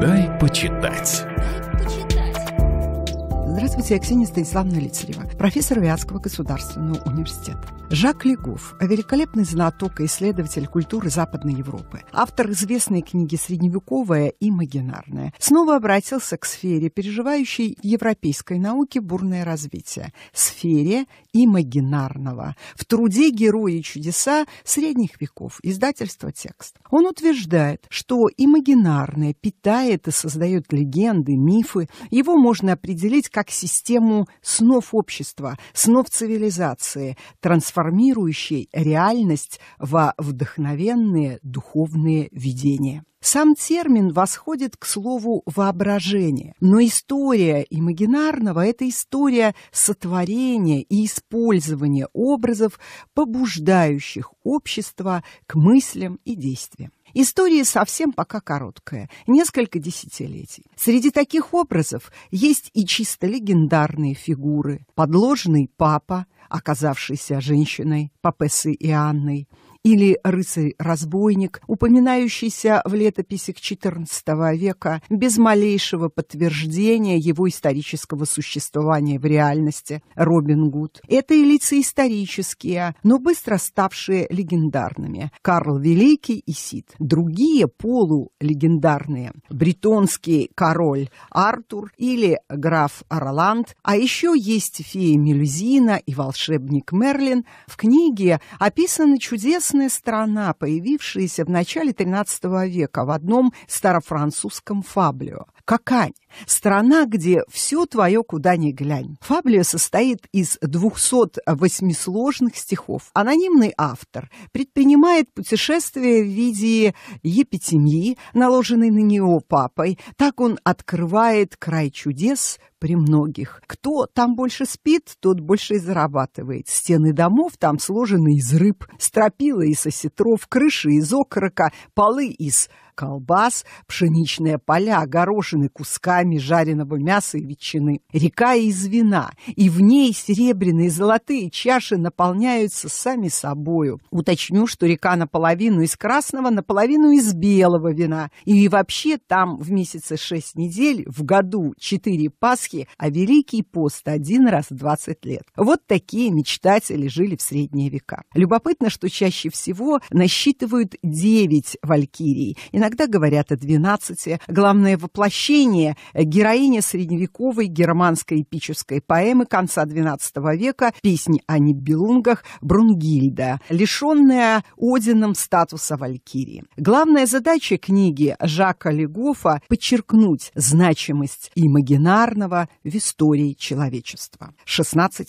Дай почитать. Здравствуйте, я Ксения Станиславовна Лицарева, профессор Вятского государственного университета. Жак Легов, великолепный знаток и исследователь культуры Западной Европы, автор известной книги «Средневековая и магинарная», снова обратился к сфере, переживающей европейской науки бурное развитие, сфере имагинарного, в труде «Герои чудеса средних веков» издательство «Текст». Он утверждает, что имагинарное питает и создает легенды, мифы. Его можно определить как систему снов общества, снов цивилизации, трансформации трансформирующий реальность во вдохновенные духовные видения. Сам термин восходит к слову «воображение», но история имагинарного – это история сотворения и использования образов, побуждающих общество к мыслям и действиям. История совсем пока короткая, несколько десятилетий. Среди таких образов есть и чисто легендарные фигуры. Подложный папа, оказавшийся женщиной, папесы и Иоанной, или рыцарь-разбойник, упоминающийся в летописях XIV века без малейшего подтверждения его исторического существования в реальности Робин Гуд. Это и лица исторические, но быстро ставшие легендарными – Карл Великий и Сид. Другие – полулегендарные – бритонский король Артур или граф Роланд, а еще есть фея Мелюзина и волшебник Мерлин. В книге описаны чудесные Южная страна, появившаяся в начале XIII века в одном старофранцузском фаблио – Какань. Страна, где все твое куда ни глянь. Фаблия состоит из 208 сложных стихов. Анонимный автор предпринимает путешествие в виде епитемии, наложенной на него папой. Так он открывает край чудес, при многих. Кто там больше спит, тот больше и зарабатывает. Стены домов там сложены из рыб, стропила из осетров, крыши из окорока, полы из колбас, пшеничные поля, горошины кусками жареного мяса и ветчины, река из вина, и в ней серебряные и золотые чаши наполняются сами собою. Уточню, что река наполовину из красного, наполовину из белого вина, и вообще там в месяце шесть недель, в году четыре Пасхи, а Великий пост один раз в двадцать лет. Вот такие мечтатели жили в средние века. Любопытно, что чаще всего насчитывают девять валькирий, и иногда говорят о двенадцати. Главное воплощение – героиня средневековой германской эпической поэмы конца XII века «Песни о небелунгах» Брунгильда, лишенная Одином статуса валькирии. Главная задача книги Жака Легофа – подчеркнуть значимость имагинарного в истории человечества. 16+.